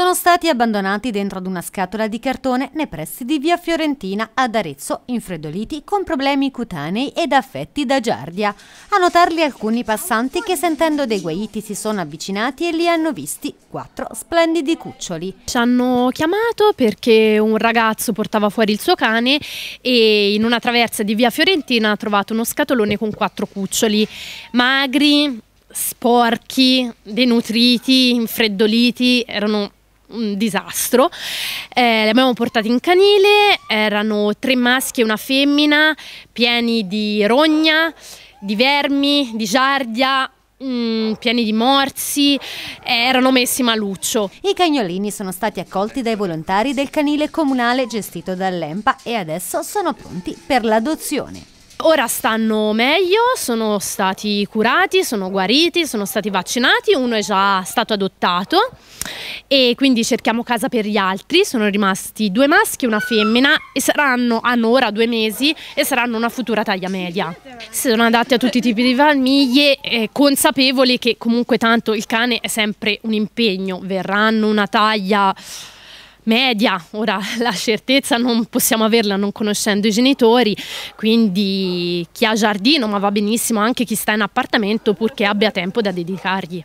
sono stati abbandonati dentro ad una scatola di cartone nei pressi di via Fiorentina ad Arezzo, infreddoliti con problemi cutanei ed affetti da giardia. A notarli alcuni passanti che sentendo dei guaiti si sono avvicinati e li hanno visti quattro splendidi cuccioli. Ci hanno chiamato perché un ragazzo portava fuori il suo cane e in una traversa di via Fiorentina ha trovato uno scatolone con quattro cuccioli magri, sporchi, denutriti, infreddoliti, erano un disastro. Eh, li abbiamo portati in canile, erano tre maschi e una femmina, pieni di rogna, di vermi, di giardia, Mm, pieni di morsi, eh, erano messi maluccio. I cagnolini sono stati accolti dai volontari del canile comunale gestito dall'EMPA e adesso sono pronti per l'adozione. Ora stanno meglio, sono stati curati, sono guariti, sono stati vaccinati, uno è già stato adottato e quindi cerchiamo casa per gli altri, sono rimasti due maschi e una femmina e saranno, hanno ora due mesi e saranno una futura taglia media. Sono adatti a tutti i tipi di famiglie, eh, consapevoli che comunque tanto il cane è sempre un impegno, verranno una taglia media, ora la certezza non possiamo averla non conoscendo i genitori, quindi chi ha giardino ma va benissimo anche chi sta in appartamento purché abbia tempo da dedicargli.